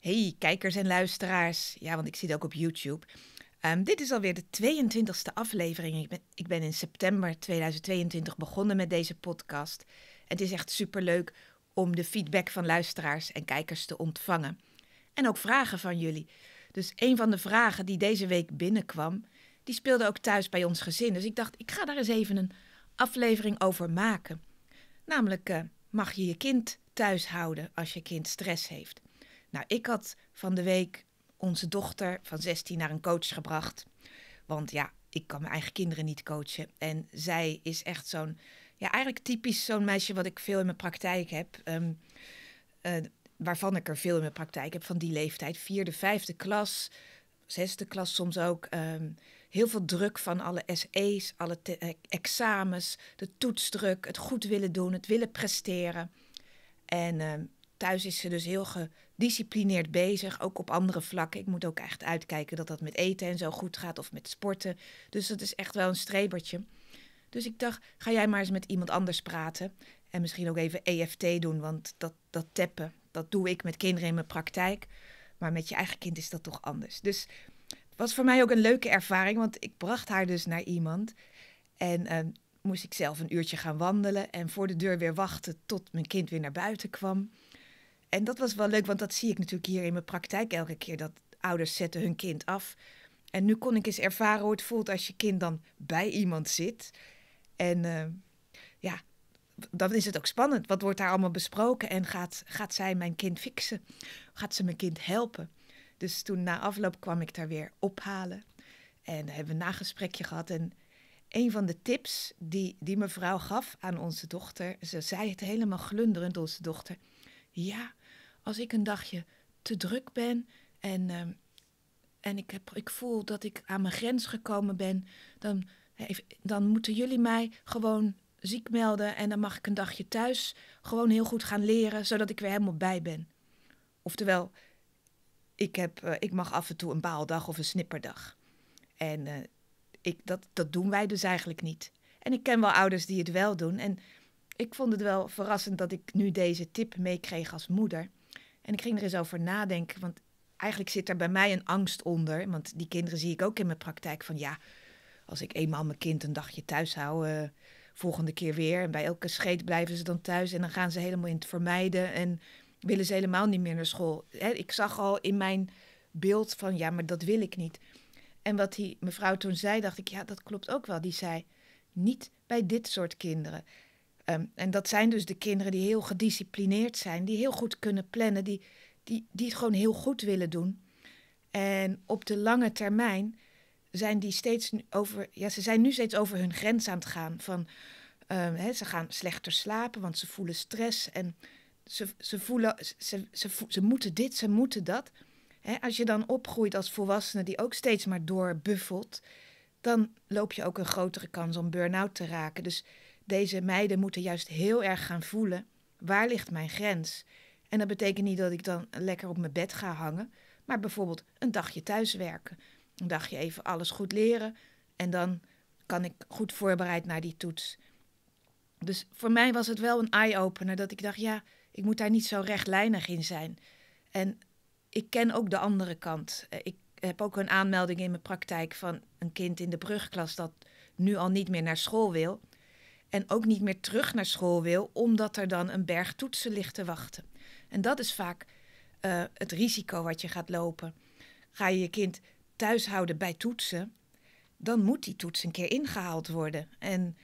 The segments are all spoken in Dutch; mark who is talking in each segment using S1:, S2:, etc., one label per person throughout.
S1: Hey kijkers en luisteraars, ja want ik zie het ook op YouTube. Ehm, dit is alweer de 22e aflevering. Ik ben, ik ben, in september 2022 begonnen met deze podcast. Het is echt superleuk om de feedback van luisteraars en kijkers te ontvangen. En ook vragen van jullie. Dus een van de vragen die deze week binnenkwam, die speelde ook thuis bij ons gezin. Dus ik dacht, ik ga daar eens even een aflevering over maken. Namelijk, eh, mag je je kind thuis houden als je kind stress heeft? Nou, ik had van de week onze dochter van 16 naar een coach gebracht. Want ja, ik kan mijn eigen kinderen niet coachen. En zij is echt zo'n, ja, eigenlijk typisch zo'n meisje wat ik veel in mijn praktijk heb. Ehm, eh, waarvan ik er veel in mijn praktijk heb van die leeftijd. Vierde, vijfde klas, zesde klas soms ook. Ehm, heel veel druk van alle SE's, alle eh, examens, de toetsdruk, het goed willen doen, het willen presteren. En ehm, thuis is ze dus heel ge gedisciplineerd bezig, ook op andere vlakken. Ik moet ook echt uitkijken dat dat met eten en zo goed gaat of met sporten. Dus dat is echt wel een strebertje. Dus ik dacht, ga jij maar eens met iemand anders praten. En misschien ook even EFT doen, want dat, dat teppen, dat doe ik met kinderen in mijn praktijk. Maar met je eigen kind is dat toch anders. Dus het was voor mij ook een leuke ervaring, want ik bracht haar dus naar iemand. En ehm, moest ik zelf een uurtje gaan wandelen en voor de deur weer wachten tot mijn kind weer naar buiten kwam. En dat was wel leuk, want dat zie ik natuurlijk hier in mijn praktijk elke keer. Dat ouders zetten hun kind af. En nu kon ik eens ervaren hoe het voelt als je kind dan bij iemand zit. En eh, ja, dan is het ook spannend. Wat wordt daar allemaal besproken? En gaat, gaat zij mijn kind fixen? Gaat ze mijn kind helpen? Dus toen na afloop kwam ik daar weer ophalen. En hebben we een nagesprekje gehad. En een van de tips die, die mevrouw gaf aan onze dochter, ze zei het helemaal glunderend, onze dochter. Ja, als ik een dagje te druk ben en, ehm, en ik, heb, ik voel dat ik aan mijn grens gekomen ben, dan, dan moeten jullie mij gewoon ziek melden en dan mag ik een dagje thuis gewoon heel goed gaan leren, zodat ik weer helemaal bij ben. Oftewel, ik, heb, eh, ik mag af en toe een baaldag of een snipperdag. En eh, ik, dat, dat doen wij dus eigenlijk niet. En ik ken wel ouders die het wel doen. En ik vond het wel verrassend dat ik nu deze tip meekreeg als moeder. En ik ging er eens over nadenken, want eigenlijk zit er bij mij een angst onder. Want die kinderen zie ik ook in mijn praktijk van ja, als ik eenmaal mijn kind een dagje thuis hou, eh, volgende keer weer. En bij elke scheet blijven ze dan thuis en dan gaan ze helemaal in het vermijden en willen ze helemaal niet meer naar school. Hè, ik zag al in mijn beeld van ja, maar dat wil ik niet. En wat die mevrouw toen zei, dacht ik, ja, dat klopt ook wel. Die zei, niet bij dit soort kinderen. Ehm, en dat zijn dus de kinderen die heel gedisciplineerd zijn, die heel goed kunnen plannen, die, die, die het gewoon heel goed willen doen. En op de lange termijn zijn die steeds over, ja, ze zijn nu steeds over hun grens aan het gaan. Van, ehm, ze gaan slechter slapen, want ze voelen stress en ze, ze voelen, ze, ze, ze, moeten dit, ze moeten dat. als je dan opgroeit als volwassene die ook steeds maar doorbuffelt, dan loop je ook een grotere kans om burn-out te raken. Dus deze meiden moeten juist heel erg gaan voelen waar ligt mijn grens. En dat betekent niet dat ik dan lekker op mijn bed ga hangen, maar bijvoorbeeld een dagje thuiswerken. Een dagje even alles goed leren en dan kan ik goed voorbereid naar die toets. Dus voor mij was het wel een eye-opener dat ik dacht, ja, ik moet daar niet zo rechtlijnig in zijn. En ik ken ook de andere kant. Eh, ik heb ook een aanmelding in mijn praktijk van een kind in de brugklas dat nu al niet meer naar school wil. En ook niet meer terug naar school wil, omdat er dan een berg toetsen ligt te wachten. En dat is vaak eh, het risico wat je gaat lopen. Ga je je kind thuis houden bij toetsen, dan moet die toets een keer ingehaald worden. En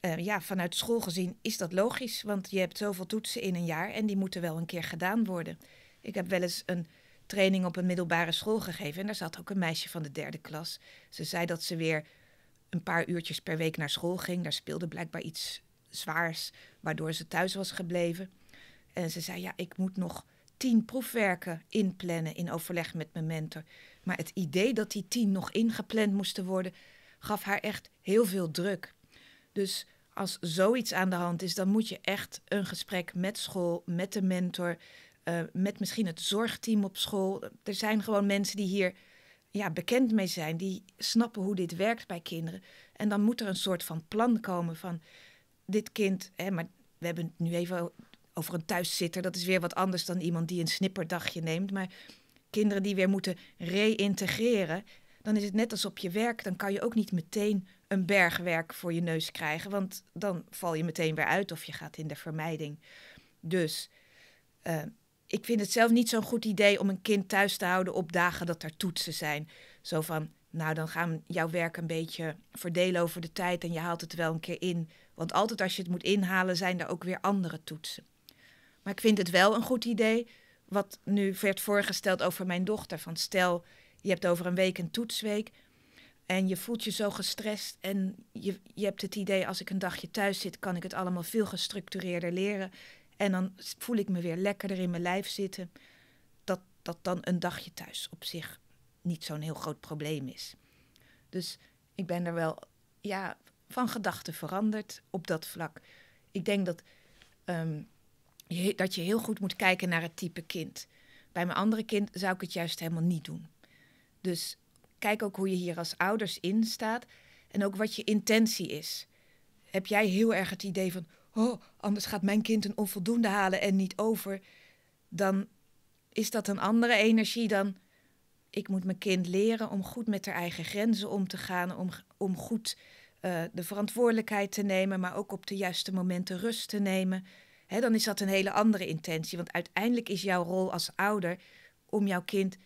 S1: eh, ja, vanuit school gezien is dat logisch, want je hebt zoveel toetsen in een jaar en die moeten wel een keer gedaan worden. Ik heb wel eens een training op een middelbare school gegeven en daar zat ook een meisje van de derde klas. Ze zei dat ze weer een paar uurtjes per week naar school ging. Daar speelde blijkbaar iets zwaars, waardoor ze thuis was gebleven. En ze zei: Ja, ik moet nog tien proefwerken inplannen in overleg met mijn mentor. Maar het idee dat die tien nog ingepland moesten worden, gaf haar echt heel veel druk. Dus als zoiets aan de hand is, dan moet je echt een gesprek met school, met de mentor, eh, met misschien het zorgteam op school. Er zijn gewoon mensen die hier ja, bekend mee zijn, die snappen hoe dit werkt bij kinderen. En dan moet er een soort van plan komen van dit kind, hè, maar we hebben het nu even over een thuiszitter, dat is weer wat anders dan iemand die een snipperdagje neemt. Maar kinderen die weer moeten reïntegreren, dan is het net als op je werk, dan kan je ook niet meteen een bergwerk voor je neus krijgen, want dan val je meteen weer uit of je gaat in de vermijding. Dus eh, ik vind het zelf niet zo'n goed idee om een kind thuis te houden op dagen dat er toetsen zijn. Zo van, nou dan gaan we jouw werk een beetje verdelen over de tijd en je haalt het wel een keer in. Want altijd als je het moet inhalen zijn er ook weer andere toetsen. Maar ik vind het wel een goed idee, wat nu werd voorgesteld over mijn dochter. Van stel, je hebt over een week een toetsweek en je voelt je zo gestrest en je, je hebt het idee als ik een dagje thuis zit kan ik het allemaal veel gestructureerder leren en dan voel ik me weer lekkerder in mijn lijf zitten. Dat, dat dan een dagje thuis op zich niet zo'n heel groot probleem is. Dus ik ben er wel ja, van gedachten veranderd op dat vlak. Ik denk dat, ehm, dat je heel goed moet kijken naar het type kind. Bij mijn andere kind zou ik het juist helemaal niet doen. Dus kijk ook hoe je hier als ouders in staat en ook wat je intentie is. Heb jij heel erg het idee van, oh, anders gaat mijn kind een onvoldoende halen en niet over, dan is dat een andere energie dan ik moet mijn kind leren om goed met haar eigen grenzen om te gaan, om, om goed eh, de verantwoordelijkheid te nemen, maar ook op de juiste momenten rust te nemen. dan is dat een hele andere intentie, want uiteindelijk is jouw rol als ouder om jouw kind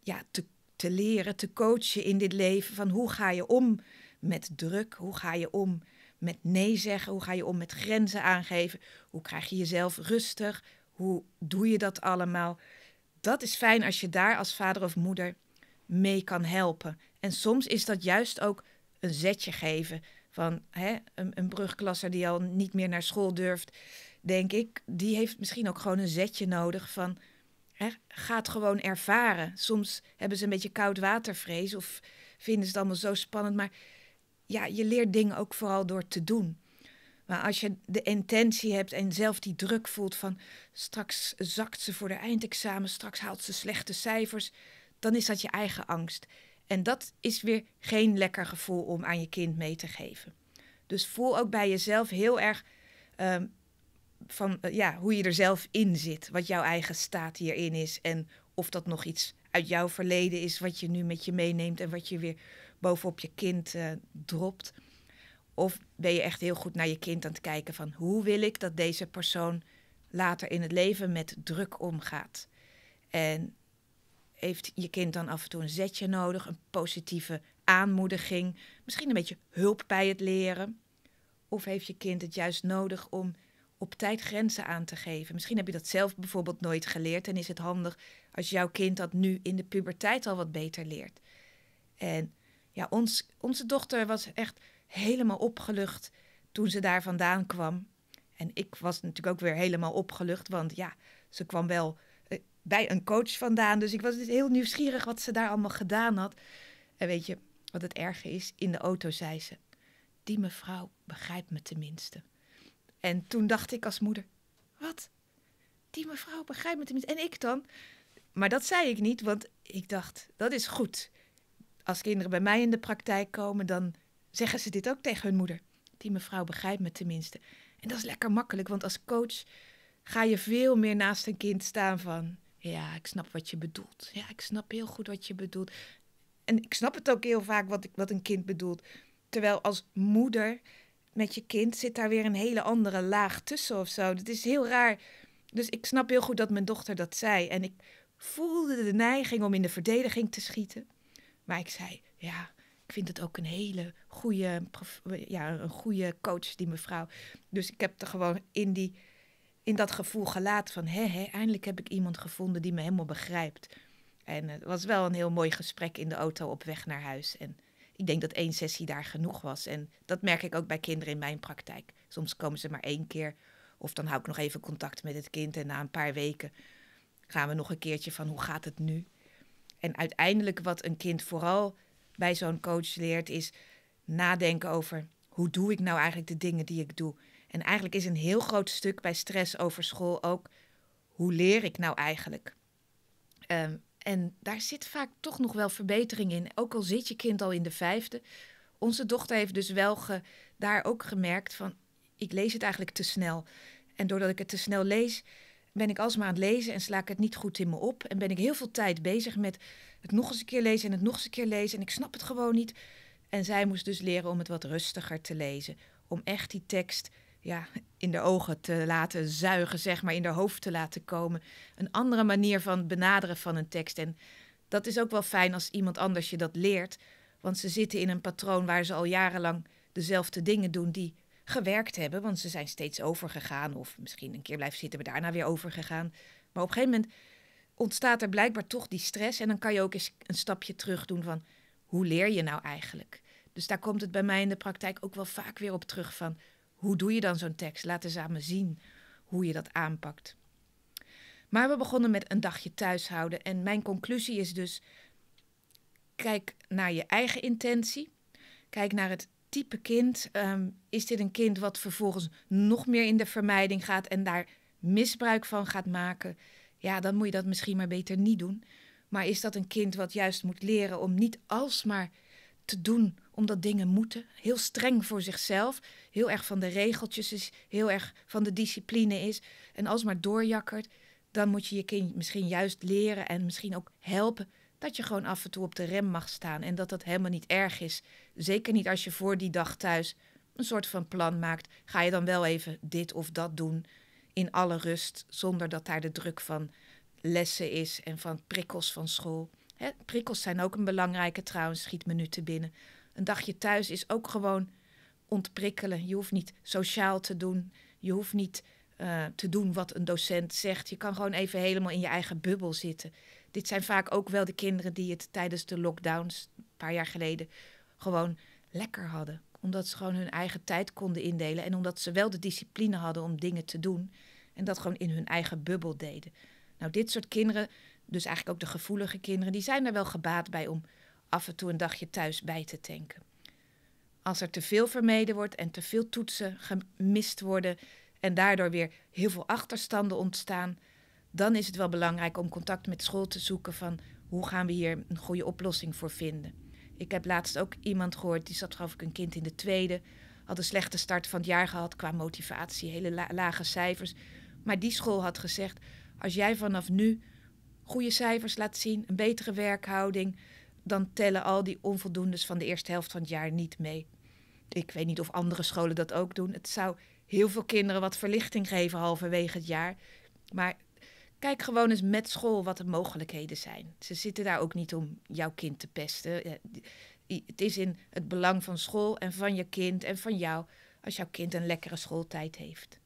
S1: ja, te, te leren, te coachen in dit leven van hoe ga je om met druk, hoe ga je om met nee zeggen? Hoe ga je om met grenzen aangeven? Hoe krijg je jezelf rustig? Hoe doe je dat allemaal? Dat is fijn als je daar als vader of moeder mee kan helpen. En soms is dat juist ook een zetje geven. Van hè, een, een brugklasser die al niet meer naar school durft, denk ik, die heeft misschien ook gewoon een zetje nodig van. Hè, ga het gewoon ervaren. Soms hebben ze een beetje koud watervrees of vinden ze het allemaal zo spannend. Maar ja, je leert dingen ook vooral door te doen. Maar als je de intentie hebt en zelf die druk voelt van straks zakt ze voor de eindexamen, straks haalt ze slechte cijfers, dan is dat je eigen angst. En dat is weer geen lekker gevoel om aan je kind mee te geven. Dus voel ook bij jezelf heel erg ehm, van eh, ja, hoe je er zelf in zit, wat jouw eigen staat hierin is en of dat nog iets uit jouw verleden is wat je nu met je meeneemt en wat je weer bovenop je kind uh, dropt? Of ben je echt heel goed naar je kind aan het kijken van hoe wil ik dat deze persoon later in het leven met druk omgaat? En heeft je kind dan af en toe een zetje nodig, een positieve aanmoediging, misschien een beetje hulp bij het leren? Of heeft je kind het juist nodig om op tijd grenzen aan te geven? Misschien heb je dat zelf bijvoorbeeld nooit geleerd en is het handig als jouw kind dat nu in de puberteit al wat beter leert. En ja, ons, onze dochter was echt helemaal opgelucht toen ze daar vandaan kwam. En ik was natuurlijk ook weer helemaal opgelucht, want ja, ze kwam wel eh, bij een coach vandaan. Dus ik was dus heel nieuwsgierig wat ze daar allemaal gedaan had. En weet je, wat het erge is, in de auto zei ze: Die mevrouw begrijpt me tenminste. En toen dacht ik als moeder: Wat? Die mevrouw begrijpt me tenminste. En ik dan? Maar dat zei ik niet, want ik dacht: Dat is goed als kinderen bij mij in de praktijk komen, dan zeggen ze dit ook tegen hun moeder. Die mevrouw begrijpt me tenminste. En dat is lekker makkelijk, want als coach ga je veel meer naast een kind staan van... Ja, ik snap wat je bedoelt. Ja, ik snap heel goed wat je bedoelt. En ik snap het ook heel vaak wat, ik, wat een kind bedoelt. Terwijl als moeder met je kind zit daar weer een hele andere laag tussen of zo. Dat is heel raar. Dus ik snap heel goed dat mijn dochter dat zei. En ik voelde de neiging om in de verdediging te schieten. Maar ik zei, ja, ik vind het ook een hele goede, ja, een goede coach, die mevrouw. Dus ik heb er gewoon in, die, in dat gevoel gelaten van, hé, hé, eindelijk heb ik iemand gevonden die me helemaal begrijpt. En het was wel een heel mooi gesprek in de auto op weg naar huis. En ik denk dat één sessie daar genoeg was. En dat merk ik ook bij kinderen in mijn praktijk. Soms komen ze maar één keer. Of dan hou ik nog even contact met het kind. En na een paar weken gaan we nog een keertje van hoe gaat het nu? En uiteindelijk wat een kind vooral bij zo'n coach leert is nadenken over hoe doe ik nou eigenlijk de dingen die ik doe. En eigenlijk is een heel groot stuk bij stress over school ook hoe leer ik nou eigenlijk. Ehm, en daar zit vaak toch nog wel verbetering in. Ook al zit je kind al in de vijfde. Onze dochter heeft dus wel ge, daar ook gemerkt van ik lees het eigenlijk te snel. En doordat ik het te snel lees, ben ik alsmaar aan het lezen en sla ik het niet goed in me op. En ben ik heel veel tijd bezig met het nog eens een keer lezen en het nog eens een keer lezen. En ik snap het gewoon niet. En zij moest dus leren om het wat rustiger te lezen. Om echt die tekst ja, in de ogen te laten zuigen, zeg maar, in de hoofd te laten komen. Een andere manier van benaderen van een tekst. En dat is ook wel fijn als iemand anders je dat leert. Want ze zitten in een patroon waar ze al jarenlang dezelfde dingen doen die gewerkt hebben, want ze zijn steeds overgegaan of misschien een keer blijven zitten, we daarna weer overgegaan. Maar op een gegeven moment ontstaat er blijkbaar toch die stress en dan kan je ook eens een stapje terug doen van hoe leer je nou eigenlijk? Dus daar komt het bij mij in de praktijk ook wel vaak weer op terug van hoe doe je dan zo'n tekst? Laat eens aan me zien hoe je dat aanpakt. Maar we begonnen met een dagje thuishouden en mijn conclusie is dus kijk naar je eigen intentie. Kijk naar het type kind? Ehm, is dit een kind wat vervolgens nog meer in de vermijding gaat en daar misbruik van gaat maken? Ja, dan moet je dat misschien maar beter niet doen. Maar is dat een kind wat juist moet leren om niet alsmaar te doen omdat dingen moeten? Heel streng voor zichzelf, heel erg van de regeltjes is, heel erg van de discipline is en alsmaar doorjakkert. Dan moet je je kind misschien juist leren en misschien ook helpen dat je gewoon af en toe op de rem mag staan en dat dat helemaal niet erg is. Zeker niet als je voor die dag thuis een soort van plan maakt. Ga je dan wel even dit of dat doen in alle rust, zonder dat daar de druk van lessen is en van prikkels van school. Hè, prikkels zijn ook een belangrijke trouwens, schiet me nu te binnen. Een dagje thuis is ook gewoon ontprikkelen. Je hoeft niet sociaal te doen. Je hoeft niet eh, te doen wat een docent zegt. Je kan gewoon even helemaal in je eigen bubbel zitten. Dit zijn vaak ook wel de kinderen die het tijdens de lockdowns een paar jaar geleden gewoon lekker hadden. Omdat ze gewoon hun eigen tijd konden indelen en omdat ze wel de discipline hadden om dingen te doen en dat gewoon in hun eigen bubbel deden. Nou, dit soort kinderen, dus eigenlijk ook de gevoelige kinderen, die zijn er wel gebaat bij om af en toe een dagje thuis bij te tanken. Als er te veel vermeden wordt en te veel toetsen gemist worden, en daardoor weer heel veel achterstanden ontstaan, dan is het wel belangrijk om contact met school te zoeken van hoe gaan we hier een goede oplossing voor vinden. Ik heb laatst ook iemand gehoord, die zat geloof ik een kind in de tweede, had een slechte start van het jaar gehad qua motivatie, hele lage cijfers. Maar die school had gezegd, als jij vanaf nu goede cijfers laat zien, een betere werkhouding, dan tellen al die onvoldoendes van de eerste helft van het jaar niet mee. Ik weet niet of andere scholen dat ook doen. Het zou heel veel kinderen wat verlichting geven halverwege het jaar. Maar kijk gewoon eens met school wat de mogelijkheden zijn. Ze zitten daar ook niet om jouw kind te pesten. Eh, het is in het belang van school en van je kind en van jou als jouw kind een lekkere schooltijd heeft.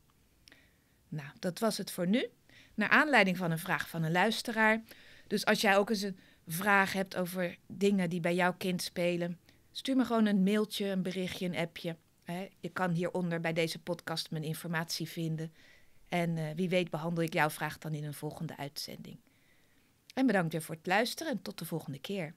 S1: Nou, dat was het voor nu. Naar aanleiding van een vraag van een luisteraar. Dus als jij ook eens een vraag hebt over dingen die bij jouw kind spelen, stuur me gewoon een mailtje, een berichtje, een appje. Je kan hieronder bij deze podcast mijn informatie vinden. En eh, wie weet behandel ik jouw vraag dan in een volgende uitzending. En bedankt weer voor het luisteren en tot de volgende keer.